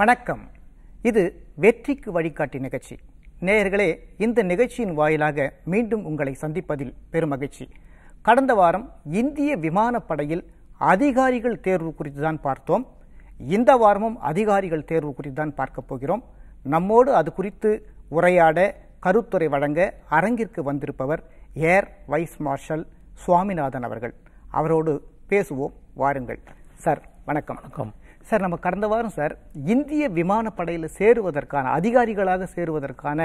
வணக்கம் இது வெற்றிக்கு வழிகாட்டி நிகழ்ச்சி நேயர்களே இந்த நிகழ்ச்சியின் வாயிலாக மீண்டும் உங்களை சந்திப்பதில் பெருமகிழ்ச்சி கடந்த வாரம் இந்திய விமானப்படையில் அதிகாரிகள் தேர்வு குறித்து தான் பார்த்தோம் இந்த வாரமும் அதிகாரிகள் தேர்வு குறித்து தான் பார்க்க போகிறோம் நம்மோடு அது குறித்து உரையாட கருத்துரை வழங்க அரங்கிற்கு வந்திருப்பவர் ஏர் வைஸ் மார்ஷல் சுவாமிநாதன் அவர்கள் அவரோடு பேசுவோம் வாருங்கள் சார் வணக்கம் வணக்கம் சார் நம்ம கடந்த வாரம் சார் இந்திய விமானப்படையில் சேருவதற்கான அதிகாரிகளாக சேருவதற்கான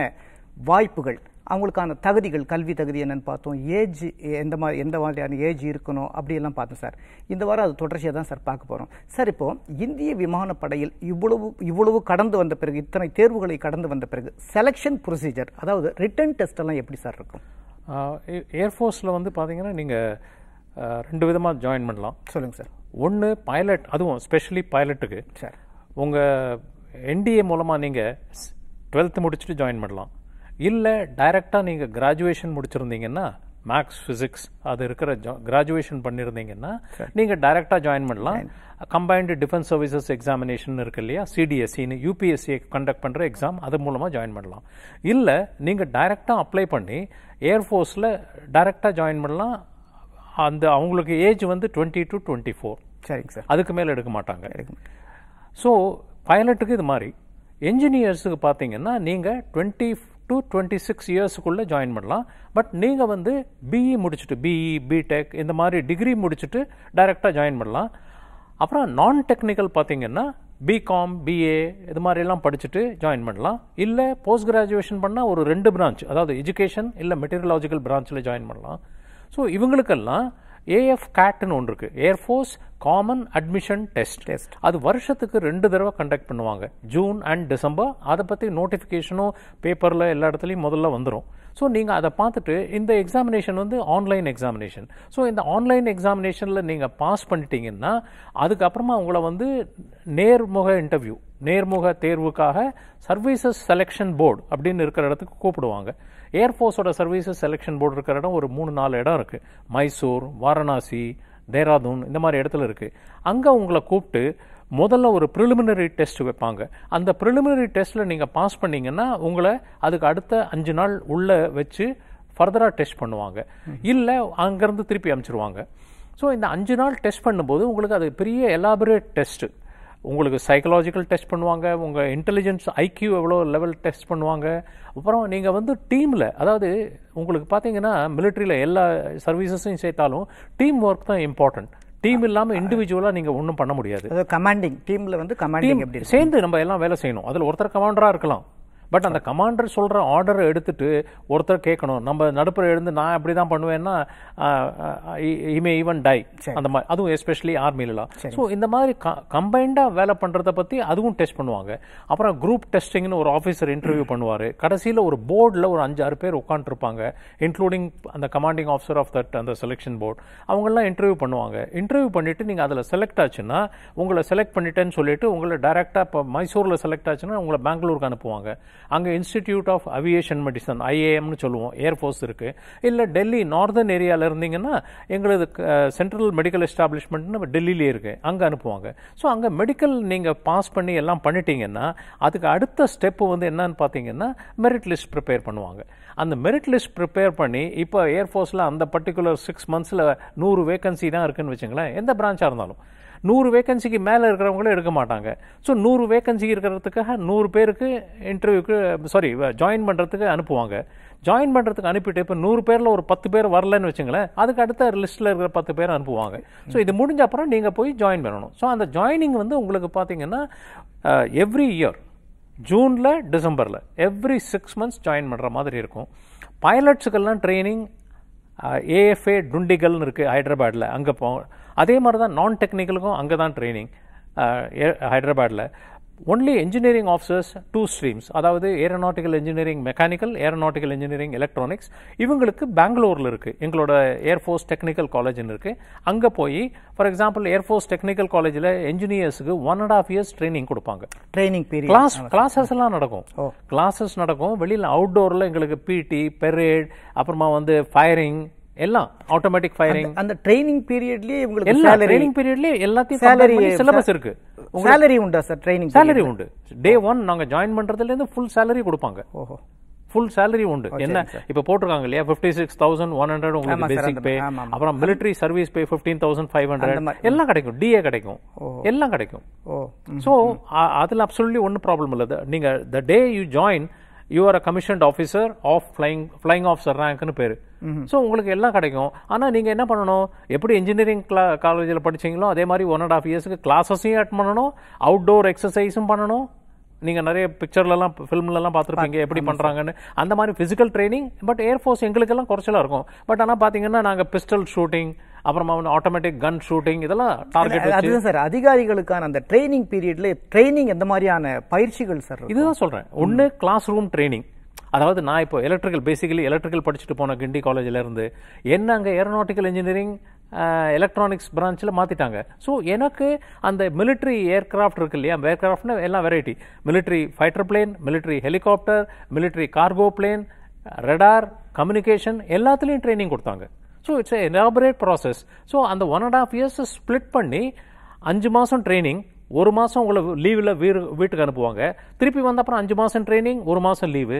வாய்ப்புகள் அவங்களுக்கான தகுதிகள் கல்வி தகுதி என்னன்னு பார்த்தோம் ஏஜ் எந்த மாதிரி எந்த மாதிரியான ஏஜ் இருக்கணும் அப்படியெல்லாம் பார்த்தோம் சார் இந்த வாரம் அது தொடர்ச்சியாக தான் சார் பார்க்க போகிறோம் சார் இப்போது இந்திய விமானப்படையில் இவ்வளவு இவ்வளவு கடந்து வந்த பிறகு இத்தனை தேர்வுகளை கடந்து வந்த பிறகு செலெக்ஷன் ப்ரொசீஜர் அதாவது ரிட்டர்ன் எல்லாம் எப்படி சார் இருக்கும் ஏர்ஃபோர்ஸில் வந்து பார்த்தீங்கன்னா நீங்கள் ரெண்டு விதமாக ஜாயின் பண்ணலாம் சொல்லுங்கள் சார் ஒன்று பைலட் அதுவும் ஸ்பெஷலி பைலட்டுக்கு சார் உங்கள் என்டிஏ மூலமாக நீங்கள் டுவெல்த்து முடிச்சுட்டு ஜாயின் பண்ணலாம் இல்லை டைரெக்டாக நீங்கள் கிராஜுவேஷன் முடிச்சிருந்தீங்கன்னா மேக்ஸ் ஃபிசிக்ஸ் அது இருக்கிற கிராஜுவேஷன் பண்ணியிருந்தீங்கன்னா நீங்கள் டைரெக்டாக ஜாயின் பண்ணலாம் கம்பைன்டு டிஃபென்ஸ் சர்வீசஸ் எக்ஸாமினேஷன் இருக்கு இல்லையா சிடிஎஸ்சின்னு யூபிஎஸ்சி கண்டக்ட் பண்ணுற எக்ஸாம் அது மூலமாக ஜாயின் பண்ணலாம் இல்லை நீங்கள் டைரெக்டாக அப்ளை பண்ணி ஏர்ஃபோர்ஸில் டைரெக்டாக ஜாயின் பண்ணலாம் அந்த அவங்களுக்கு ஏஜ் வந்து டுவெண்ட்டி டு டுவெண்ட்டி ஃபோர் சரிங்க சார் அதுக்கு மேலே எடுக்க மாட்டாங்க ஸோ பைலட்டுக்கு இது மாதிரி என்ஜினியர்ஸுக்கு பார்த்தீங்கன்னா நீங்கள் டுவெண்ட்டி டூ டுவெண்ட்டி சிக்ஸ் இயர்ஸுக்குள்ளே ஜாயின் பண்ணலாம் பட் நீங்கள் வந்து பிஇ e முடிச்சுட்டு பிஇ பிடெக் e, இந்த மாதிரி டிகிரி முடிச்சுட்டு டைரெக்டாக ஜாயின் பண்ணலாம் அப்புறம் நான் டெக்னிக்கல் பார்த்தீங்கன்னா பிகாம் பிஏ இது மாதிரிலாம் படிச்சுட்டு ஜாயின் பண்ணலாம் இல்லை போஸ்ட் கிராஜுவேஷன் பண்ணால் ஒரு ரெண்டு பிரான்ச் அதாவது எஜுகேஷன் இல்லை மெட்டீரியலாஜிக்கல் பிரான்ச்சில் ஜாயின் பண்ணலாம் ஸோ இவங்களுக்கெல்லாம் ஏஎஃப் கேட்னு ஒன்று இருக்குது air force common admission test test அது வருஷத்துக்கு ரெண்டு தடவை கண்டக்ட் பண்ணுவாங்க ஜூன் அண்ட் டிசம்பர் அதை பற்றி நோட்டிஃபிகேஷனும் பேப்பரில் எல்லா இடத்துலையும் முதல்ல வந்துடும் ஸோ நீங்கள் அதை பார்த்துட்டு இந்த எக்ஸாமினேஷன் வந்து ஆன்லைன் எக்ஸாமினேஷன் ஸோ இந்த ஆன்லைன் எக்ஸாமினேஷனில் நீங்கள் பாஸ் பண்ணிட்டீங்கன்னா அதுக்கப்புறமா உங்களை வந்து நேர்முக இன்டர்வியூ நேர்முக தேர்வுக்காக சர்வீசஸ் செலெக்ஷன் போர்டு அப்படின்னு இருக்கிற இடத்துக்கு கூப்பிடுவாங்க ஏர்ஃபோர்ஸோட சர்வீசஸ் செலெக்ஷன் போர்டு இருக்கிற இடம் ஒரு மூணு நாலு இடம் இருக்குது மைசூர் வாரணாசி தேராதூன் இந்த மாதிரி இடத்துல இருக்குது அங்கே உங்களை கூப்பிட்டு முதல்ல ஒரு ப்ரிலிமினரி டெஸ்ட் வைப்பாங்க அந்த ப்ரிலிமினரி டெஸ்ட்டில் நீங்கள் பாஸ் பண்ணிங்கன்னா உங்களை அதுக்கு அடுத்த அஞ்சு நாள் உள்ளே வச்சு ஃபர்தராக டெஸ்ட் பண்ணுவாங்க இல்லை அங்கேருந்து திருப்பி அனுப்பிச்சிருவாங்க ஸோ இந்த அஞ்சு நாள் டெஸ்ட் பண்ணும்போது உங்களுக்கு அது பெரிய எலாபரேட் டெஸ்ட்டு உங்களுக்கு சைக்கலாஜிக்கல் டெஸ்ட் பண்ணுவாங்க உங்கள் இன்டெலிஜென்ஸ் ஐக்யூ எவ்வளோ லெவல் டெஸ்ட் பண்ணுவாங்க அப்புறம் நீங்கள் வந்து டீமில் அதாவது உங்களுக்கு பார்த்தீங்கன்னா மிலிட்ரியில் எல்லா சர்வீசஸையும் சேர்த்தாலும் டீம் ஒர்க் தான் இம்பார்ட்டன்ட் டீம் இல்லாம இண்டிவிஜுவலா நீங்க ஒண்ணும் பண்ண முடியாது கமாண்டிங் டீம்ல வந்து கமாண்டிங் சேர்ந்து நம்ம எல்லாம் வேலை செய்யணும் அதுல ஒருத்தர் கமாண்டரா இருக்கலாம் பட் அந்த கமாண்டர் சொல்கிற ஆர்டரை எடுத்துட்டு ஒருத்தர் கேட்கணும் நம்ம நடுப்புற எழுந்து நான் அப்படி தான் பண்ணுவேன்னா இமே ஈவன் டை அந்த மாதிரி அதுவும் எஸ்பெஷலி ஆர்மிலலாம் ஸோ இந்த மாதிரி க கம்பைண்டாக வேலை பண்ணுறத பற்றி அதுவும் டெஸ்ட் பண்ணுவாங்க அப்புறம் குரூப் டெஸ்டிங்னு ஒரு ஆஃபீஸர் இன்டர்வியூ பண்ணுவார் கடைசியில் ஒரு போர்டில் ஒரு அஞ்சாறு பேர் உட்காந்துருப்பாங்க இன்க்ளூடிங் அந்த கமாண்டிங் ஆஃபீஸர் ஆஃப் தட் அந்த செலெக்ஷன் போர்ட் அவங்கெல்லாம் இன்டர்வியூ பண்ணுவாங்க இன்டர்வியூ பண்ணிவிட்டு நீங்கள் அதில் செலக்ட் ஆச்சுன்னா உங்களை செலக்ட் பண்ணிட்டேன்னு சொல்லிட்டு உங்களை டைரெக்டாக இப்போ மைசூரில் செலக்ட் ஆச்சுன்னா உங்களை பெங்களூருக்கு அனுப்புவாங்க அங்கே இன்ஸ்டிடியூட் ஆஃப் அவியேஷன் மெடிசன் ஐஏஎம்னு சொல்லுவோம் ஏர்ஃபோர்ஸ் இருக்குது இல்லை டெல்லி நார்தன் ஏரியாவில் இருந்தீங்கன்னா எங்களது சென்ட்ரல் மெடிக்கல் எஸ்டாப்ளிஷ்மெண்ட் டெல்லிலேயே டெல்லியிலே இருக்குது அங்கே அனுப்புவாங்க ஸோ அங்கே மெடிக்கல் நீங்கள் பாஸ் பண்ணி எல்லாம் பண்ணிட்டீங்கன்னா அதுக்கு அடுத்த ஸ்டெப்பு வந்து என்னன்னு பார்த்தீங்கன்னா மெரிட் லிஸ்ட் ப்ரிப்பேர் பண்ணுவாங்க அந்த மெரிட் லிஸ்ட் ப்ரிப்பேர் பண்ணி இப்போ ஏர்ஃபோர்ஸில் அந்த பர்டிகுலர் சிக்ஸ் மந்த்ஸில் நூறு வேகன்சி தான் இருக்குன்னு வச்சுங்களேன் எந்த பிரான்ச்சாக இருந்தாலும் நூறு வேகன்சிக்கு மேலே இருக்கிறவங்களும் எடுக்க மாட்டாங்க ஸோ நூறு வேகன்சி இருக்கிறதுக்காக நூறு பேருக்கு இன்டர்வியூக்கு சாரி ஜாயின் பண்ணுறதுக்கு அனுப்புவாங்க ஜாயின் பண்ணுறதுக்கு அனுப்பிட்டு இப்போ நூறு பேரில் ஒரு பத்து பேர் வரலன்னு வச்சுங்களேன் அதுக்கு அடுத்த லிஸ்ட்டில் இருக்கிற பத்து பேர் அனுப்புவாங்க ஸோ இது முடிஞ்ச அப்புறம் நீங்கள் போய் ஜாயின் பண்ணணும் ஸோ அந்த ஜாயினிங் வந்து உங்களுக்கு பார்த்தீங்கன்னா எவ்ரி இயர் ஜூனில் டிசம்பரில் எவ்ரி சிக்ஸ் மந்த்ஸ் ஜாயின் பண்ணுற மாதிரி இருக்கும் பைலட்ஸுக்கெல்லாம் ட்ரைனிங் ஏஎஃப்ஏ டுண்டிகல்னு இருக்குது ஹைதராபாடில் அங்கே போ அதே மாதிரி தான் நான் டெக்னிக்கலுக்கும் அங்கே தான் ட்ரைனிங் ஹைதராபாடில் only engineering officers two streams அதாவது aeronautical engineering mechanical aeronautical engineering electronics இவங்களுக்கு பெங்களூரில் இருக்குது எங்களோட ஏர்ஃபோர்ஸ் டெக்னிக்கல் காலேஜ்னு இருக்குது அங்கே போய் ஃபார் எக்ஸாம்பிள் ஏர்ஃபோர்ஸ் டெக்னிக்கல் காலேஜில் இன்ஜினியர்ஸுக்கு one and half years training கொடுப்பாங்க ட்ரைனிங் கிளாஸ் கிளாஸஸ் எல்லாம் நடக்கும் கிளாஸஸ் நடக்கும் வெளியில் அவுட்டோரில் எங்களுக்கு பிடி பெரேட் அப்புறமா வந்து ஃபயரிங் எல்லாம் ஆட்டோமேட்டிக் ஃபயரிங் அந்த ட்ரைனிங் பீரியட்லயே உங்களுக்கு எல்லா ட்ரைனிங் பீரியட்லயே எல்லாத்தையும் சேலரி சிலபஸ் இருக்கு சேலரி உண்டா சார் ட்ரைனிங் சேலரி உண்டு டே ஒன் நாங்க ஜாயின் பண்றதுல இருந்து ஃபுல் சேலரி கொடுப்பாங்க ஓஹோ ஃபுல் சேலரி உண்டு என்ன இப்ப போட்டிருக்காங்க இல்லையா fifty six thousand one hundred உங்களுக்கு பேசிக் பே அப்புறம் military service pay fifteen thousand five hundred எல்லாம் கிடைக்கும் டிஏ கிடைக்கும் எல்லாம் கிடைக்கும் ஸோ அதில் அப்சல்யூட்லி ஒன்றும் ப்ராப்ளம் இல்லை நீங்க the day you join you are a commissioned officer of flying flying officer ரேங்க்னு பேரு ஸோ உங்களுக்கு எல்லாம் கிடைக்கும் ஆனால் நீங்கள் என்ன பண்ணணும் எப்படி இன்ஜினியரிங் கிளா காலேஜில் படித்தீங்களோ அதே மாதிரி ஒன் அண்ட் ஆஃப் இயர்ஸுக்கு கிளாஸஸையும் அட் பண்ணணும் அவுட்டோர் எக்ஸசைஸும் பண்ணணும் நீங்கள் நிறைய பிக்சர்லலாம் ஃபிலிம்லலாம் பார்த்துருப்பீங்க எப்படி பண்ணுறாங்கன்னு அந்த மாதிரி ஃபிசிக்கல் ட்ரைனிங் பட் ஏர்ஃபோர்ஸ் எங்களுக்கெல்லாம் குறைச்சலாக இருக்கும் பட் ஆனால் பார்த்தீங்கன்னா நாங்கள் பிஸ்டல் ஷூட்டிங் அப்புறமா வந்து ஆட்டோமேட்டிக் கன் ஷூட்டிங் இதெல்லாம் டார்கெட் அதுதான் சார் அதிகாரிகளுக்கான அந்த ட்ரைனிங் பீரியட்ல ட்ரைனிங் எந்த மாதிரியான பயிற்சிகள் சார் இதுதான் சொல்கிறேன் ஒன்று கிளாஸ் ரூம் ட்ரைனிங் அதாவது நான் இப்போ எலக்ட்ரிக்கல் பேசிக்கலி எலக்ட்ரிக்கல் படிச்சுட்டு போன கிண்டி காலேஜிலேருந்து என்ன அங்கே ஏரோனாட்டிக்கல் இன்ஜினியரிங் எலக்ட்ரானிக்ஸ் பிரான்ச்சில் மாற்றிட்டாங்க ஸோ எனக்கு அந்த மிலிட்ரி ஏர்க்ராஃப்ட் இருக்கு இல்லையா ஏர்க்ராஃப்ட்னு எல்லாம் variety military fighter plane military helicopter military cargo plane radar communication எல்லாத்துலேயும் ட்ரைனிங் கொடுத்தாங்க so it's a elaborate process so அந்த ஒன் அண்ட் ஆஃப் இயர்ஸை ஸ்ப்ளிட் பண்ணி அஞ்சு மாதம் ட்ரைனிங் ஒரு மாதம் உங்களை லீவில் வீடு வீட்டுக்கு அனுப்புவாங்க திருப்பி வந்த அப்புறம் அஞ்சு மாதம் ட்ரைனிங் ஒரு மாதம் லீவு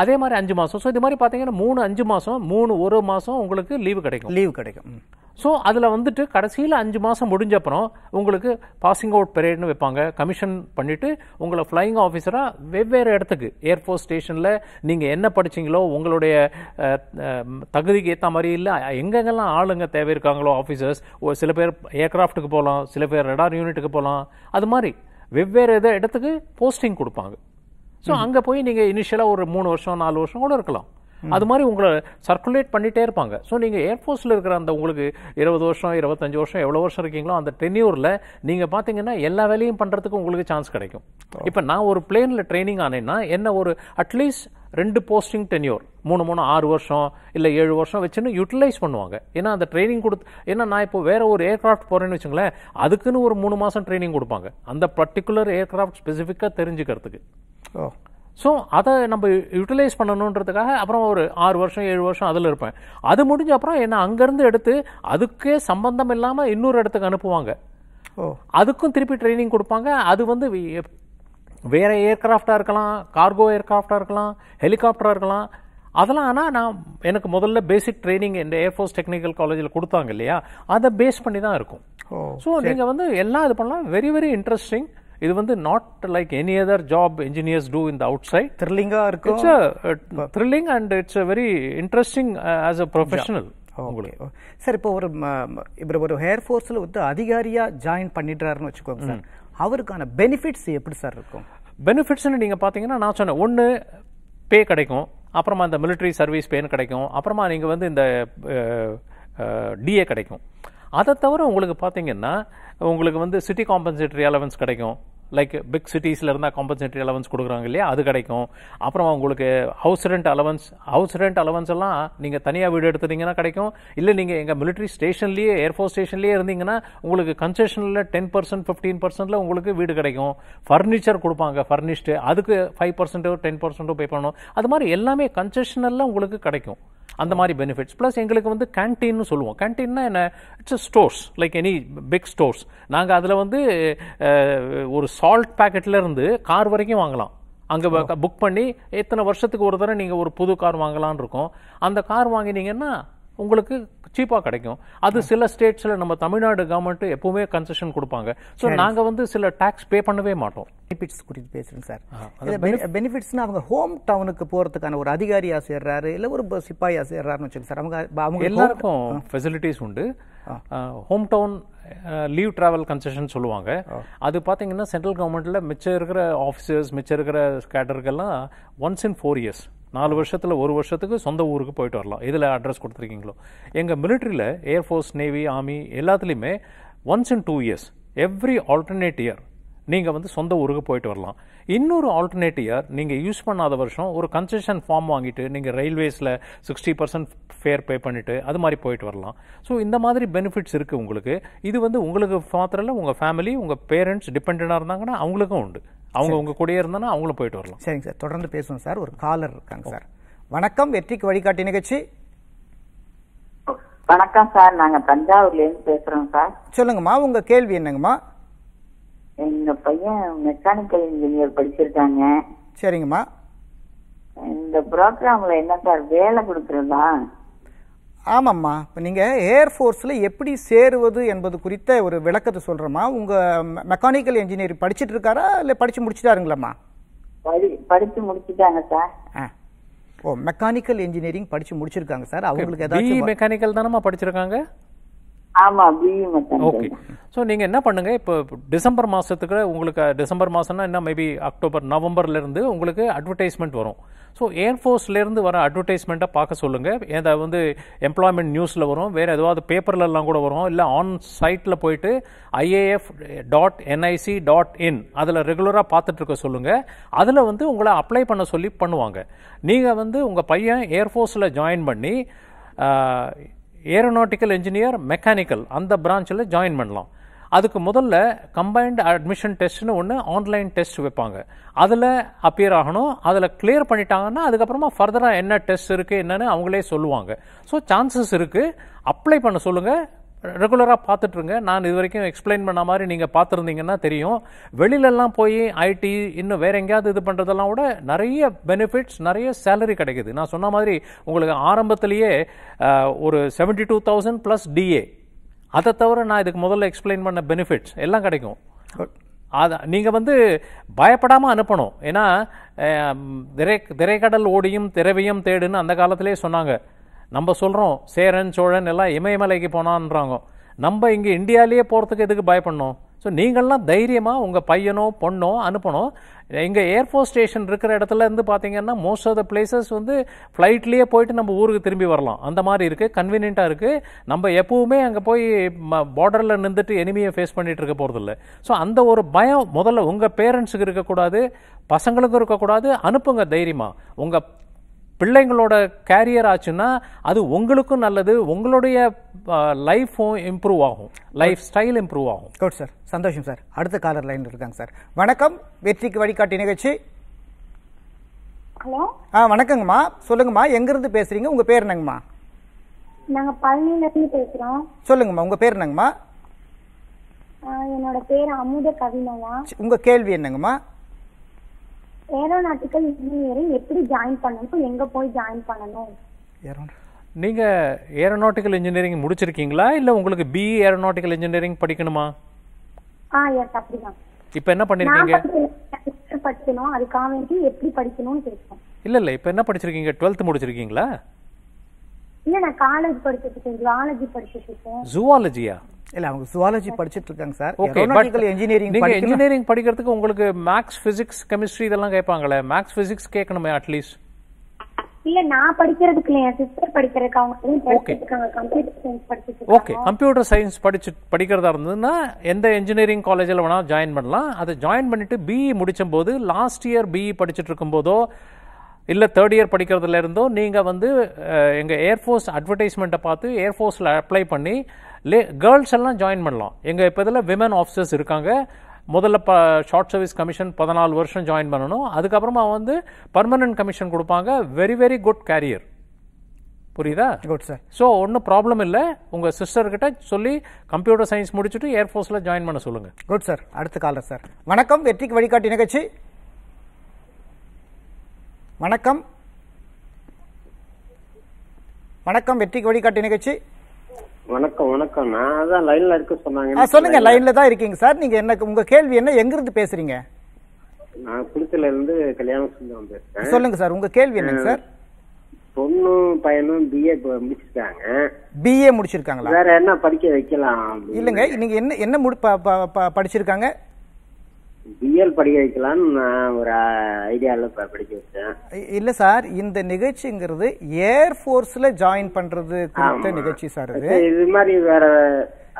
அதே மாதிரி அஞ்சு மாதம் ஸோ இது மாதிரி பார்த்தீங்கன்னா மூணு அஞ்சு மாதம் மூணு ஒரு மாதம் உங்களுக்கு லீவு கிடைக்கும் லீவு கிடைக்கும் ஸோ அதில் வந்துட்டு கடைசியில் அஞ்சு மாதம் முடிஞ்ச அப்புறம் உங்களுக்கு பாசிங் அவுட் பெரியட்னு வைப்பாங்க கமிஷன் பண்ணிவிட்டு உங்களை ஃப்ளைங் ஆஃபீஸராக வெவ்வேறு இடத்துக்கு ஏர்ஃபோர்ஸ் ஸ்டேஷனில் நீங்கள் என்ன படிச்சிங்களோ உங்களுடைய தகுதிக்கு ஏற்ற மாதிரி இல்லை எங்கெங்கெல்லாம் ஆளுங்க தேவை இருக்காங்களோ ஆஃபீஸர்ஸ் சில பேர் ஏர்க்ராஃப்ட்டுக்கு போகலாம் சில பேர் ரெடார் யூனிட்டுக்கு போகலாம் அது மாதிரி வெவ்வேறு இதை இடத்துக்கு போஸ்டிங் கொடுப்பாங்க ஸோ mm-hmm. அங்கே போய் நீங்கள் இனிஷியலாக ஒரு மூணு வருஷம் நாலு வருஷம் கூட இருக்கலாம் mm-hmm. அது மாதிரி உங்களை சர்க்குலேட் பண்ணிகிட்டே இருப்பாங்க ஸோ நீங்கள் ஏர்ஃபோர்ஸில் இருக்கிற அந்த உங்களுக்கு இருபது வருஷம் இருபத்தஞ்சு வருஷம் எவ்வளோ வருஷம் இருக்கீங்களோ அந்த டென்யூரில் நீங்கள் பார்த்தீங்கன்னா எல்லா வேலையும் பண்ணுறதுக்கு உங்களுக்கு சான்ஸ் கிடைக்கும் இப்போ நான் ஒரு பிளேனில் ட்ரைனிங் ஆனேன்னா என்ன ஒரு அட்லீஸ்ட் ரெண்டு போஸ்டிங் டென்யூர் மூணு மூணு ஆறு வருஷம் இல்லை ஏழு வருஷம் வச்சுன்னு யூட்டிலைஸ் பண்ணுவாங்க ஏன்னா அந்த ட்ரைனிங் கொடுத்து ஏன்னா நான் இப்போ வேற ஒரு ஏர்க்ராஃப்ட் போகிறேன்னு வச்சுங்களேன் அதுக்குன்னு ஒரு மூணு மாதம் ட்ரைனிங் கொடுப்பாங்க அந்த பர்டிகுலர் ஏர்க்ராஃப்ட் ஸ்பெசிஃபிக்காக தெரிஞ்சுக்கிறதுக்கு ஸோ oh. அதை நம்ம யூட்டிலைஸ் பண்ணணுன்றதுக்காக அப்புறம் ஒரு ஆறு வருஷம் ஏழு வருஷம் அதில் இருப்பேன் அது முடிஞ்ச அப்புறம் என்னை அங்கேருந்து எடுத்து அதுக்கே சம்பந்தம் இல்லாமல் இன்னொரு இடத்துக்கு அனுப்புவாங்க ஓ oh. அதுக்கும் திருப்பி ட்ரைனிங் கொடுப்பாங்க அது வந்து வேறு ஏர்க்ராஃப்டாக இருக்கலாம் கார்கோ ஏர்க்ராஃப்டாக இருக்கலாம் ஹெலிகாப்டராக இருக்கலாம் அதெல்லாம் ஆனால் நான் எனக்கு முதல்ல பேசிக் ட்ரைனிங் இந்த ஏர்ஃபோர்ஸ் டெக்னிக்கல் காலேஜில் கொடுத்தாங்க இல்லையா அதை பேஸ் பண்ணி தான் இருக்கும் ஸோ oh, நீங்கள் வந்து எல்லாம் இது பண்ணலாம் வெரி வெரி இன்ட்ரெஸ்டிங் இது வந்து not like any other job engineers to the outside த்ரில்லிங்காக இருக்கும் it's thrilling and it's a very interesting as a professional உங்களுக்கு சார் oh. இப்போ ஒரு இவர் ஒரு ஹேர் ஃபோர்ஸில் வந்து அதிகாரியாக ஜாயின் பண்ணிடுறாருன்னு வச்சுக்கோங்க சார் அவருக்கான பெனிஃபிட்ஸ் எப்படி சார் இருக்கும் பெனிஃபிட்ஸ்னு நீங்கள் பார்த்தீங்கன்னா நான் சொன்னேன் ஒன்று பே கிடைக்கும் அப்புறமா இந்த மிலிட்ரி சர்வீஸ் பேன் கிடைக்கும் அப்புறமா நீங்கள் வந்து இந்த டிஏ கிடைக்கும் அதை தவிர உங்களுக்கு பார்த்தீங்கன்னா உங்களுக்கு வந்து சிட்டி காம்பன்சேட்டரி அலவன்ஸ் கிடைக்கும் லைக் பிக் சிட்டிஸில் இருந்தால் காம்பன்சேட்டரி அலவன்ஸ் கொடுக்குறாங்க இல்லையா அது கிடைக்கும் அப்புறம் உங்களுக்கு house rent allowance house rent allowance எல்லாம் நீங்கள் தனியாக வீடு எடுத்துட்டீங்கன்னா கிடைக்கும் இல்லை நீங்கள் எங்கள் மிலிட்ரி ஸ்டேஷன்லேயே ஏர்ஃபோர்ஸ் ஸ்டேஷன்லேயே இருந்தீங்கன்னா உங்களுக்கு கன்செஷனில் டென் பர்சன்ட் ஃபிஃப்டீன் பர்சன்ட்டில் உங்களுக்கு வீடு கிடைக்கும் ஃபர்னிச்சர் கொடுப்பாங்க ஃபர்னிஷ்டு அதுக்கு ஃபைவ் பர்சன்ட்டோ டென் பர்சன்ட்டோ பே பண்ணணும் அது மாதிரி எல்லாமே கன்செஷனெல்லாம் உங்களுக்கு கிடைக்கும் அந்த மாதிரி பெனிஃபிட்ஸ் ப்ளஸ் எங்களுக்கு வந்து கேன்டீன்னு சொல்லுவோம் கேன்டீன்னா என்ன it's stores like any big stores நாங்கள் அதில் வந்து ஒரு சால்ட் பேக்கெட்லேருந்து கார் வரைக்கும் வாங்கலாம் அங்கே புக் பண்ணி எத்தனை வருஷத்துக்கு ஒரு தடவை நீங்கள் ஒரு புது கார் வாங்கலான் இருக்கோம் அந்த கார் வாங்கினீங்கன்னா உங்களுக்கு சீப்பாக கிடைக்கும் அது சில ஸ்டேட்ஸில் நம்ம தமிழ்நாடு கவர்மெண்ட் எப்பவுமே கன்செஷன் கொடுப்பாங்க ஸோ நாங்கள் வந்து சில டேக்ஸ் பே பண்ணவே மாட்டோம் பெனிஃபிட்ஸ் குறித்து பேசுகிறேன் சார் பெனிஃபிட்ஸ்னா அவங்க ஹோம் டவுனுக்கு போகிறதுக்கான ஒரு அதிகாரியாக சேர்றாரு இல்லை ஒரு சிப்பாயாக சேர்றாருன்னு வச்சுங்க சார் அவங்க அவங்க எல்லாருக்கும் ஃபெசிலிட்டிஸ் உண்டு home town leave travel concession சொல்லுவாங்க அது பார்த்தீங்கன்னா சென்ட்ரல் கவர்மெண்ட்டில் மிச்சம் இருக்கிற ஆஃபீஸர்ஸ் மிச்சம் இருக்கிற ஸ்கேட்டர்கள்லாம் ஒன்ஸ் இன் ஃபோர் இயர்ஸ் நாலு வருஷத்தில் ஒரு வருஷத்துக்கு சொந்த ஊருக்கு போயிட்டு வரலாம் இதில் அட்ரஸ் கொடுத்துருக்கீங்களோ எங்கள் மிலிட்ரியில் ஏர்ஃபோர்ஸ் நேவி ஆர்மி எல்லாத்துலேயுமே once in two years every alternate year நீங்கள் வந்து சொந்த ஊருக்கு போயிட்டு வரலாம் இன்னொரு ஆல்டர்னேட் இயர் நீங்கள் யூஸ் பண்ணாத வருஷம் ஒரு கன்செஷன் ஃபார்ம் வாங்கிட்டு நீங்கள் ரயில்வேஸில் சிக்ஸ்டி பர்சன்ட் ஃபேர் பே பண்ணிவிட்டு அது மாதிரி போயிட்டு வரலாம் ஸோ இந்த மாதிரி பெனிஃபிட்ஸ் இருக்குது உங்களுக்கு இது வந்து உங்களுக்கு மாத்திரம் இல்லை உங்கள் ஃபேமிலி உங்கள் பேரண்ட்ஸ் டிபெண்டாக இருந்தாங்கன்னா அவங்களுக்கும் உண்டு அவங்க உங்க கூட இருந்தானா அவங்களும் போயிட்டு வரலாம் சரிங்க சார் தொடர்ந்து பேசுவோம் சார் ஒரு காலர் இருக்காங்க சார் வணக்கம் வெற்றிக்கு வழிகாட்டி நிகழ்ச்சி வணக்கம் சார் நாங்க தஞ்சாவூர்ல இருந்து பேசுறோம் சார் சொல்லுங்கம்மா உங்க கேள்வி என்னங்கம்மா எங்க பையன் மெக்கானிக்கல் இன்ஜினியர் படிச்சிருக்காங்க சரிங்கம்மா இந்த ப்ரோக்ராம்ல என்ன சார் வேலை கொடுக்கறதா ஆமாம்மா இப்போ நீங்கள் ஏர்ஃபோர்ஸில் எப்படி சேருவது என்பது குறித்த ஒரு விளக்கத்தை சொல்கிறோம்மா உங்கள் மெக்கானிக்கல் இன்ஜினியரிங் படிச்சுட்டு இருக்காரா இல்லை படித்து முடிச்சுட்டாருங்களாம்மா படி படித்து முடிச்சுட்டாங்க சார் ஆ ஓ மெக்கானிக்கல் இன்ஜினியரிங் படித்து முடிச்சிருக்காங்க சார் அவங்களுக்கு ஏதாவது மெக்கானிக்கல் தானம்மா படிச்சிருக்காங்க ஆமா ஓகே ஸோ நீங்கள் என்ன பண்ணுங்க இப்போ டிசம்பர் மாதத்துக்கு உங்களுக்கு டிசம்பர் மாதம்னா என்ன மேபி அக்டோபர் நவம்பர்லேருந்து உங்களுக்கு அட்வர்டைஸ்மெண்ட் வரும் ஸோ ஏர்ஃபோர்ஸ்லேருந்து வர அட்வர்டைஸ்மெண்ட்டை பார்க்க சொல்லுங்கள் ஏதாவது வந்து எம்ப்ளாய்மெண்ட் நியூஸில் வரும் வேறு ஏதாவது பேப்பர்லலாம் கூட வரும் இல்லை ஆன் சைட்டில் போயிட்டு IAF dot NIC dot in அதில் ரெகுலராக பார்த்துட்டு இருக்க சொல்லுங்கள் அதில் வந்து உங்களை அப்ளை பண்ண சொல்லி பண்ணுவாங்க நீங்கள் வந்து உங்கள் பையன் ஏர்ஃபோர்ஸில் ஜாயின் பண்ணி ஏரோநாட்டிக்கல் இன்ஜினியர் மெக்கானிக்கல் அந்த பிரான்ச்சில் ஜாயின் பண்ணலாம் அதுக்கு முதல்ல கம்பைன்டு அட்மிஷன் டெஸ்ட்னு ஒன்று ஆன்லைன் டெஸ்ட் வைப்பாங்க அதில் அப்பியர் ஆகணும் அதில் கிளியர் பண்ணிட்டாங்கன்னா அதுக்கப்புறமா ஃபர்தராக என்ன டெஸ்ட் இருக்குது என்னன்னு அவங்களே சொல்லுவாங்க ஸோ சான்சஸ் இருக்குது அப்ளை பண்ண சொல்லுங்கள் ரெகுலராக பார்த்துட்ருங்க நான் இது வரைக்கும் எக்ஸ்பிளைன் பண்ண மாதிரி நீங்கள் பார்த்துருந்தீங்கன்னா தெரியும் வெளியிலலாம் போய் ஐடி இன்னும் வேறு எங்கேயாவது இது பண்ணுறதெல்லாம் விட நிறைய பெனிஃபிட்ஸ் நிறைய சேலரி கிடைக்குது நான் சொன்ன மாதிரி உங்களுக்கு ஆரம்பத்துலேயே ஒரு seventy two thousand plus DA அதை தவிர நான் இதுக்கு முதல்ல எக்ஸ்பிளைன் பண்ண பெனிஃபிட்ஸ் எல்லாம் கிடைக்கும் அதை நீங்கள் வந்து பயப்படாமல் அனுப்பணும் ஏன்னா திரை திரைக்கடல் ஓடியும் திரவியம் தேடுன்னு அந்த காலத்திலே சொன்னாங்க நம்ம சொல்கிறோம் சேரன் சோழன் எல்லாம் இமயமலைக்கு போனான்றாங்க நம்ம இங்கே இந்தியாவிலேயே போகிறதுக்கு எதுக்கு பயப்படணும் ஸோ நீங்கள்லாம் தைரியமாக உங்கள் பையனோ பொண்ணோ அனுப்பணும் எங்கள் ஏர்ஃபோர்ஸ் ஸ்டேஷன் இருக்கிற இடத்துல இருந்து பார்த்தீங்கன்னா மோஸ்ட் ஆஃப் த பிளேசஸ் வந்து ஃப்ளைட்லேயே போயிட்டு நம்ம ஊருக்கு திரும்பி வரலாம் அந்த மாதிரி இருக்குது கன்வீனியண்ட்டாக இருக்குது நம்ம எப்போவுமே அங்கே போய் பார்டரில் நின்றுட்டு எனிமையை ஃபேஸ் பண்ணிகிட்டு இருக்க போகிறது இல்லை ஸோ அந்த ஒரு பயம் முதல்ல உங்கள் பேரண்ட்ஸுக்கு இருக்கக்கூடாது பசங்களுக்கும் இருக்கக்கூடாது அனுப்புங்க தைரியமாக உங்கள் பிள்ளைங்களோட கேரியர் ஆச்சுன்னா அது உங்களுக்கும் நல்லது உங்களுடைய லைஃப்பும் இம்ப்ரூவ் ஆகும் லைஃப் ஸ்டைல் இம்ப்ரூவ் ஆகும் குட் சார் சந்தோஷம் சார் அடுத்த காலர் லைன் இருக்காங்க சார் வணக்கம் வெற்றிக்கு வழிகாட்டி நிகழ்ச்சி ஹலோ ஆ வணக்கங்கம்மா சொல்லுங்கம்மா எங்கிருந்து பேசுறீங்க உங்க பேர் என்னங்கம்மா நாங்க பழனில இருந்து பேசுறோம் சொல்லுங்கம்மா உங்க பேர் என்னங்கம்மா என்னோட பேர் அமுத கவினவா உங்க கேள்வி என்னங்கம்மா ஏரோநாட்டிக்கல் இன்ஜினியரிங் எப்படி ஜாயின் பண்ணணும் எங்க போய் ஜாயின் பண்ணணும் நீங்க ஏரோநாட்டிக்கல் இன்ஜினியரிங் முடிச்சிருக்கீங்களா இல்ல உங்களுக்கு பி e ஏரோநாட்டிக்கல் இன்ஜினியரிங் படிக்கணுமா ஆ எஸ் அப்படிதான் இப்போ என்ன பண்ணிருக்கீங்க படிக்கணும் அதுக்காக வேண்டி எப்படி படிக்கணும்னு கேட்போம் இல்ல இல்ல இப்போ என்ன படிச்சிருக்கீங்க 12th முடிச்சிருக்கீங்களா இல்ல நான் காலேஜ் படிச்சிட்டு இருக்கேன் ஜுவாலஜி படிச்சிட்டு இருக்கேன் ஜூவாலஜியா இல்ல அவங்க சுவாலஜி படிச்சிட்டு இருக்காங்க சார் ஏரோனாட்டிக்கல் இன்ஜினியரிங் நீங்க இன்ஜினியரிங் படிக்கிறதுக்கு உங்களுக்கு மேக்ஸ் பிசிக்ஸ் கெமிஸ்ட்ரி இதெல்லாம் கேட்பாங்களே மேக்ஸ் பிசிக்ஸ் கேட்கணுமே அட்லீஸ்ட் இல்ல நான் படிக்கிறதுக்கு இல்ல என் சிஸ்டர் படிக்கிறதுக்கு அவங்க ஓகே கம்ப்யூட்டர் சயின்ஸ் படிச்சிட்டு ஓகே கம்ப்யூட்டர் சயின்ஸ் படிச்சு படிக்கிறதா இருந்ததுன்னா எந்த இன்ஜினியரிங் காலேஜ்ல வேணா ஜாயின் பண்ணலாம் அதை ஜாயின் பண்ணிட்டு பிஇ e முடிச்சம்போது லாஸ்ட் இயர் பிஇ e படிச்சுட்டு இருக்கும்போதோ இல்லை தேர்ட் இயர் படிக்கிறதுல இருந்தோ நீங்கள் வந்து எங்கள் ஏர்ஃபோர்ஸ் அட்வர்டைஸ்மெண்ட்டை பார்த்து ஏர்ஃபோர்ஸில் அப்ளை பண்ணி லே கேர்ள்ஸ் எல்லாம் ஜாயின் பண்ணலாம் எங்கள் இப்போ இதில் விமன் ஆஃபீஸர்ஸ் இருக்காங்க முதல்ல ப ஷார்ட் சர்வீஸ் கமிஷன் பதினாலு வருஷம் ஜாயின் பண்ணணும் அதுக்கப்புறமா வந்து பர்மனன்ட் கமிஷன் கொடுப்பாங்க வெரி வெரி குட் கேரியர் புரியுதா குட் சார் ஸோ ஒன்றும் ப்ராப்ளம் இல்லை உங்கள் சிஸ்டர்கிட்ட சொல்லி கம்ப்யூட்டர் சயின்ஸ் முடிச்சுட்டு ஏர்ஃபோர்ஸில் ஜாயின் பண்ண சொல்லுங்கள் குட் சார் அடுத்த காலர் சார் வணக்கம் வெற்றிக்கு வழிகாட்டி நிகழ்ச்சி வணக்கம் வணக்கம் வெற்றிக்கு வழிகாட்டி நிகழ்ச்சி வணக்கம் வணக்கம் நான் அதான் லைன்ல இருக்க சொன்னாங்க சொல்லுங்க லைன்ல தான் இருக்கீங்க சார் நீங்க என்ன உங்க கேள்வி என்ன எங்க இருந்து பேசுறீங்க நான் குளித்தல இருந்து கல்யாணம் சுந்தரம் பேசுறேன் சொல்லுங்க சார் உங்க கேள்வி என்ன சார் பொண்ணும் பையனும் பிஏ முடிச்சிருக்காங்க பிஏ முடிச்சிருக்காங்களா வேற என்ன படிக்க வைக்கலாம் இல்லங்க நீங்க என்ன என்ன படிச்சிருக்காங்க பிஎல் படிக்க வைக்கலாம்னு நான் ஒரு ஐடியாவில் படிக்க வச்சேன் இல்லை சார் இந்த நிகழ்ச்சிங்கிறது ஏர் ஃபோர்ஸில் ஜாயின் பண்ணுறது குறித்த நிகழ்ச்சி சார் இது மாதிரி வேற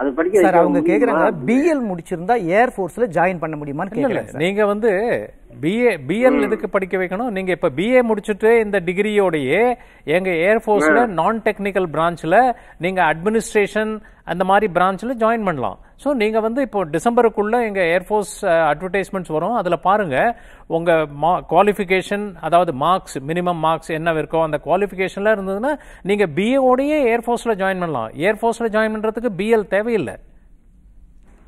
அது படிக்க சார் அவங்க கேட்குறாங்க பிஎல் முடிச்சிருந்தா ஏர் ஃபோர்ஸ்ல ஜாயின் பண்ண முடியுமான்னு கேட்குறாங்க நீங்க வந்து பிஏ பிஎல் எதுக்கு படிக்க வைக்கணும் நீங்க இப்ப பிஏ முடிச்சுட்டு இந்த டிகிரியோடயே எங்க ஏர்ஃபோர்ஸ்ல நான் டெக்னிக்கல் பிரான்ச்ல நீங்க அட்மினிஸ்ட்ரேஷன் அந்த மாதிரி பிரான்ச்ல ஜாயின் பண்ணலாம் ஸோ நீங்க வந்து இப்போ டிசம்பருக்குள்ள எங்க ஏர்ஃபோர்ஸ் அட்வர்டைஸ்மெண்ட்ஸ் வரும் அதுல பாருங்க உங்க மா குவாலிஃபிகேஷன் அதாவது மார்க்ஸ் மினிமம் மார்க்ஸ் என்ன இருக்கோ அந்த குவாலிஃபிகேஷன்ல இருந்ததுன்னா நீங்க பிஏ ஓடையே ஏர்ஃபோர்ஸ்ல ஜாயின் பண்ணலாம் ஏர்ஃபோர்ஸ்ல ஜாயின் பண்றதுக்கு பிஎல் தேவையில்லை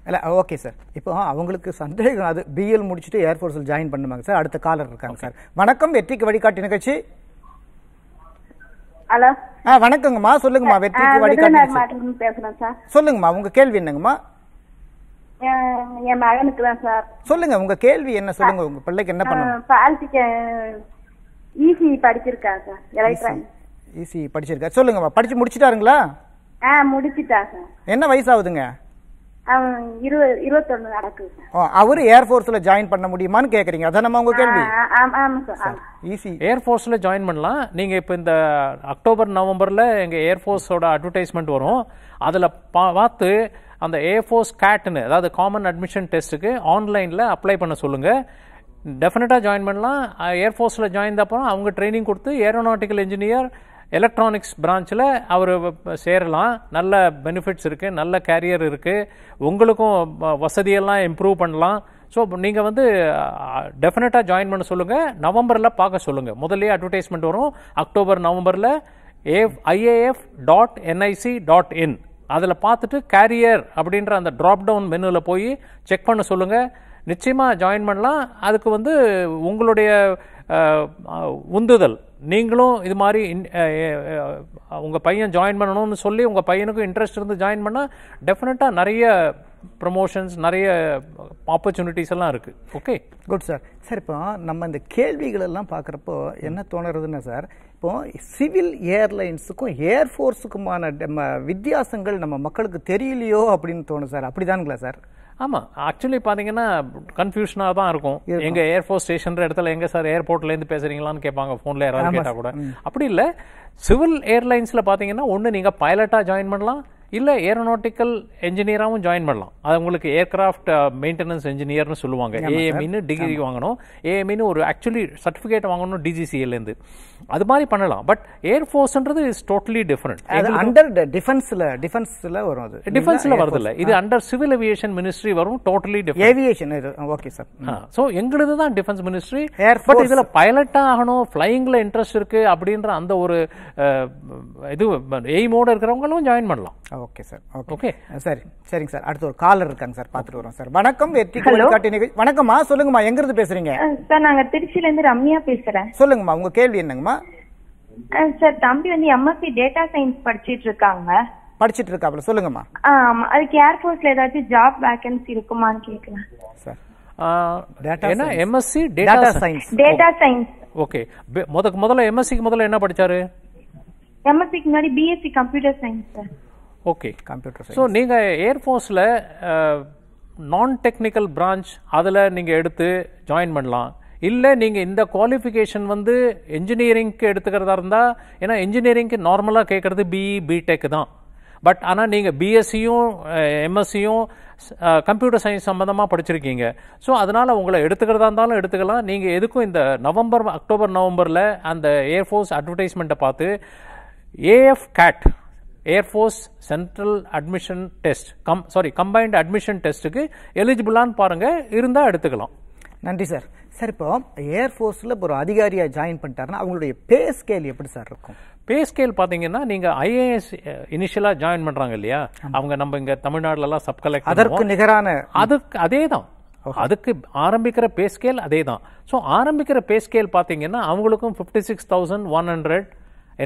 இல்லை ஓகே சார் இப்போ அவங்களுக்கு சந்தேகம் அது பிஎல் முடிச்சுட்டு ஏர்ஃபோர்ஸில் ஜாயின் பண்ணுவாங்க சார் அடுத்த காலர் இருக்காங்க சார் வணக்கம் வெற்றிக்கு வழிகாட்டி நிகழ்ச்சி ஹலோ ஆ வணக்கங்கம்மா சொல்லுங்கம்மா வெற்றிக்கு வழிகாட்டி பேசுறேன் சார் சொல்லுங்கம்மா உங்க கேள்வி என்னங்கம்மா என் மகனுக்கு தான் சார் சொல்லுங்க உங்க கேள்வி என்ன சொல்லுங்க உங்க பிள்ளைக்கு என்ன பண்ணணும் பாலிட்டிக்க இசி e e படிச்சிருக்கா சார் எலக்ட்ரானிக் இசி படிச்சிருக்கா சொல்லுங்கம்மா படிச்சு முடிச்சிட்டாருங்களா ஆ முடிச்சிட்டா சார் என்ன வயசு ஆகுதுங்க அவர் ஏர்ஃபோர்ஸ்ல ஜாயின் பண்ண முடியுமான்னு கேக்குறீங்க அதானமா உங்க கேள்வி ஈஸி ஏர்ஃபோர்ஸ்ல ஜாயின் பண்ணலாம் நீங்க இப்போ இந்த அக்டோபர் நவம்பர்ல எங்க ஏர்ஃபோர்ஸோட அட்வர்டைஸ்மெண்ட் வரும் அதுல பார்த்து அந்த ஏர்ஃபோர்ஸ் கேட்னு அதாவது காமன் அட்மிஷன் டெஸ்ட்டுக்கு ஆன்லைன்ல அப்ளை பண்ண சொல்லுங்க டெஃபினட்டாக ஜாயின் பண்ணலாம் ஏர்ஃபோர்ஸில் ஜாயின் அப்புறம் அவங்க ட்ரைனிங் கொடுத்து ஏரோனாட்டிக்கல் இன்ஜினியர் எலக்ட்ரானிக்ஸ் பிரான்ச்சில் அவர் சேரலாம் நல்ல பெனிஃபிட்ஸ் இருக்குது நல்ல கேரியர் இருக்குது உங்களுக்கும் வசதியெல்லாம் இம்ப்ரூவ் பண்ணலாம் ஸோ நீங்கள் வந்து டெஃபினட்டாக ஜாயின் பண்ண சொல்லுங்கள் நவம்பரில் பார்க்க சொல்லுங்கள் முதல்ல அட்வர்டைஸ்மெண்ட் வரும் அக்டோபர் நவம்பரில் AF IAF dot NIC dot in அதில் பார்த்துட்டு கேரியர் அப்படின்ற அந்த ட்ராப்டவுன் டவுன் மெனுவில் போய் செக் பண்ண சொல்லுங்கள் நிச்சயமாக ஜாயின் பண்ணலாம் அதுக்கு வந்து உங்களுடைய உந்துதல் நீங்களும் இது மாதிரி உங்கள் பையன் ஜாயின் பண்ணணும்னு சொல்லி உங்கள் பையனுக்கும் இன்ட்ரெஸ்ட் இருந்து ஜாயின் பண்ணால் டெஃபினட்டாக நிறைய ப்ரமோஷன்ஸ் நிறைய ஆப்பர்ச்சுனிட்டிஸ் எல்லாம் இருக்குது ஓகே குட் சார் சார் இப்போ நம்ம இந்த கேள்விகளெல்லாம் பார்க்குறப்போ என்ன தோணுறதுன்னா சார் இப்போது சிவில் ஏர்லைன்ஸுக்கும் ஏர்ஃபோர்ஸுக்குமான வித்தியாசங்கள் நம்ம மக்களுக்கு தெரியலையோ அப்படின்னு தோணும் சார் அப்படி தானுங்களா சார் ஆமாம் ஆக்சுவலி பார்த்தீங்கன்னா கன்ஃபியூஷனாக தான் இருக்கும் எங்கள் ஏர்ஃபோர்ஸ் ஸ்டேஷன்ற இடத்துல எங்கே சார் ஏர்போர்ட்லேருந்து பேசுகிறீங்களான்னு கேட்பாங்க ஃபோனில் யாராவது கேட்டால் கூட அப்படி இல்லை சிவில் ஏர்லைன்ஸில் பார்த்தீங்கன்னா ஒன்று நீங்கள் பைலட்டாக ஜாயின் பண்ணலாம் இல்லை ஏரோநாட்டிக்கல் என்ஜினியராகவும் ஜாயின் பண்ணலாம் அது உங்களுக்கு ஏர்க்ராஃப்ட் மெயின்டெனன்ஸ் என்ஜினியர்னு சொல்லுவாங்க ஏஎம்இன்னு டிகிரி வாங்கணும் ஏஎம்இன்னு ஒரு ஆக்சுவலி சர்டிஃபிகேட் வாங்கணும் டிஜிசிஎல்லேருந்து அது மாதிரி பண்ணலாம் பட் ஏர்ஃபோர்ஸ்ன்றது இஸ் டோட்டலி டிஃப்ரெண்ட் அண்டர் டிஃபென்ஸில் டிஃபென்ஸில் வரும் அது டிஃபென்ஸில் வரதில்ல இது அண்டர் சிவில் ஏவியேஷன் மினிஸ்ட்ரி வரும் டோட்டலி ஏவியேஷன் இது ஓகே சார் ஸோ எங்களுது தான் டிஃபென்ஸ் மினிஸ்ட்ரி பட் இதில் பைலட்டாக ஆகணும் ஃப்ளைங்கில் இன்ட்ரெஸ்ட் இருக்குது அப்படின்ற அந்த ஒரு uh, இது எய்மோடு இருக்கிறவங்களும் ஜாயின் பண்ணலாம் ஓகே சார் ஓகே சரி சரிங்க சார் அடுத்து ஒரு காலர் இருக்காங்க சார் பாத்துட்டு வரோம் சார் வணக்கம் வெற்றி கோழிக்காட்டு நிகழ்ச்சி வணக்கம்மா சொல்லுங்கம்மா எங்க இருந்து பேசுறீங்க சார் நாங்க திருச்சில இருந்து ரம்யா பேசுறேன் சொல்லுங்கம்மா உங்க கேள்வி என்னங்கம்மா சார் தம்பி வந்து எம்எஸ்சி டேட்டா சயின்ஸ் படிச்சிட்டு இருக்காங்க படிச்சிட்டு இருக்காப்ல சொல்லுங்கம்மா ஆமா அதுக்கு ஏர்போர்ட்ல ஏதாச்சும் ஜாப் வேகன்சி இருக்குமான்னு கேக்குறேன் சார் என்ன MSc data science data science okay முதல்ல எம்எஸ்சிக்கு முதல்ல என்ன படிச்சாரு எம்எஸ்சிக்கு முன்னாடி BSc computer science sir okay computer so நீங்கள் ஏர்ஃபோர்ஸில் நான் டெக்னிக்கல் பிரான்ச் அதில் நீங்கள் எடுத்து ஜாயின் பண்ணலாம் இல்லை நீங்கள் இந்த குவாலிஃபிகேஷன் வந்து என்ஜினியரிங்க்கு எடுத்துக்கிறதா இருந்தால் ஏன்னா என்ஜினியரிங்க்கு நார்மலாக கேட்குறது பிஇ பிடெக் தான் பட் ஆனால் நீங்கள் பிஎஸ்சியும் எம்எஸ்சியும் கம்ப்யூட்டர் சயின்ஸ் சம்மந்தமாக படிச்சிருக்கீங்க ஸோ அதனால் உங்களை எடுத்துக்கிறதா இருந்தாலும் எடுத்துக்கலாம் நீங்கள் எதுக்கும் இந்த நவம்பர் அக்டோபர் நவம்பரில் அந்த ஏர்ஃபோர்ஸ் அட்வர்டைஸ்மெண்ட்டை பார்த்து AF CAT air force central admission test cum sorry combined admission டெஸ்ட்டுக்கு எலிஜிபிளான்னு பாருங்கள் இருந்தால் எடுத்துக்கலாம் நன்றி சார் சார் இப்போ ஏர்ஃபோர்ஸில் இப்போ ஒரு அதிகாரியாக ஜாயின் பண்ணிட்டாருன்னா அவங்களுடைய பே ஸ்கேல் எப்படி சார் இருக்கும் பே ஸ்கேல் பார்த்தீங்கன்னா நீங்கள் ஐஏஎஸ் இனிஷியலாக ஜாயின் eh, பண்ணுறாங்க இல்லையா அவங்க நம்ம இங்கே தமிழ்நாடுலலாம் சப் கலெக்ட் அதற்கு நிகரான அதுக்கு அதே தான் அதுக்கு ஆரம்பிக்கிற பே ஸ்கேல் அதே தான் ஸோ ஆரம்பிக்கிற பே ஸ்கேல் பார்த்தீங்கன்னா அவங்களுக்கும் fifty six thousand one hundred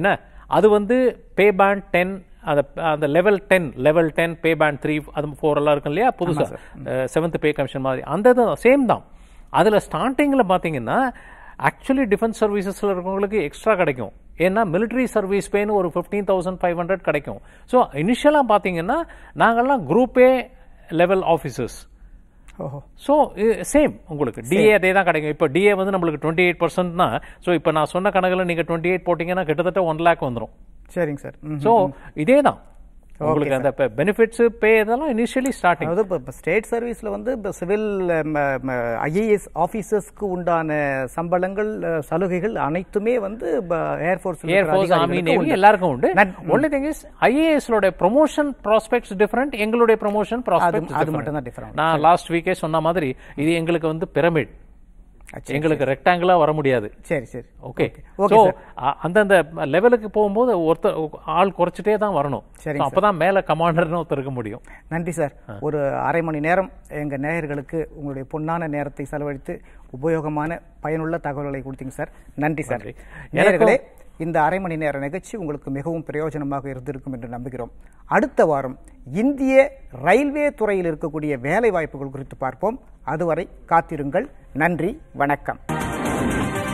என்ன அது வந்து பே பேண்ட் டென் அந்த அந்த level ten level ten pay band three அது ஃபோர் எல்லாம் இருக்கும் இல்லையா புதுசாக செவன்த் பே கமிஷன் மாதிரி அந்த இதுதான் சேம் தான் அதில் ஸ்டார்டிங்கில் பார்த்தீங்கன்னா ஆக்சுவலி டிஃபென்ஸ் சர்வீசஸில் இருக்கிறவங்களுக்கு எக்ஸ்ட்ரா கிடைக்கும் ஏன்னா மிலிட்ரி சர்வீஸ் பேன்னு ஒரு ஃபிஃப்டீன் தௌசண்ட் ஃபைவ் ஹண்ட்ரட் கிடைக்கும் ஸோ இனிஷியலாக பார்த்தீங்கன்னா நாங்கள்லாம் குரூப்பே லெவல் ஆஃபீஸர்ஸ் ஸோ சேம் உங்களுக்கு டிஏ அதே தான் கிடைக்கும் இப்போ டிஏ வந்து நம்மளுக்கு டுவெண்ட்டி எயிட் பர்சன்ட்னா ஸோ இப்போ நான் சொன்ன கணக்கில் நீங்கள் டுவெண்ட்டி எயிட் போட்டிங்கன்னா கிட்டத்தட்ட ஒன் லேக் வந்துடும் சரிங்க சார் ஸோ இதே தான் உங்களுக்கு அந்த இப்போ பெனிஃபிட்ஸு பே இதெல்லாம் இனிஷியலி ஸ்டார்டிங் அதாவது இப்போ ஸ்டேட் சர்வீஸில் வந்து இப்போ சிவில் ஐஏஎஸ் ஆஃபீஸர்ஸ்க்கு உண்டான சம்பளங்கள் சலுகைகள் அனைத்துமே வந்து ஏர்ஃபோர்ஸ் ஏர்ஃபோர்ஸ் ஆர்மி நேவி எல்லாருக்கும் உண்டு ஒன்லி திங் இஸ் ஐஏஎஸ்லோட ப்ரொமோஷன் ப்ராஸ்பெக்ட்ஸ் டிஃப்ரெண்ட் எங்களுடைய ப்ரொமோஷன் ப்ராஸ்பெக்ட் அது மட்டும் தான் டிஃப்ரெண்ட் நான் லாஸ்ட் வீக்கே சொன்ன மாதிரி இது எங்களுக்கு வந்து பிரமிட் எங்களுக்கு ரெக்டாங்கிளா வர முடியாது சரி சரி ஓகே ஸோ அந்தந்த லெவலுக்கு போகும்போது ஒருத்தர் ஆள் குறைச்சிட்டே தான் வரணும் சரி அப்போதான் மேலே கமாண்டர்னு ஒருத்தர் இருக்க முடியும் நன்றி சார் ஒரு அரை மணி நேரம் எங்கள் நேயர்களுக்கு உங்களுடைய பொன்னான நேரத்தை செலவழித்து உபயோகமான பயனுள்ள தகவல்களை கொடுத்தீங்க சார் நன்றி சார் நேயர்களே இந்த அரை மணி நேர நிகழ்ச்சி உங்களுக்கு மிகவும் பிரயோஜனமாக இருந்திருக்கும் என்று நம்புகிறோம் அடுத்த வாரம் இந்திய ரயில்வே துறையில் இருக்கக்கூடிய வேலை வாய்ப்புகள் குறித்து பார்ப்போம் அதுவரை காத்திருங்கள் நன்றி வணக்கம்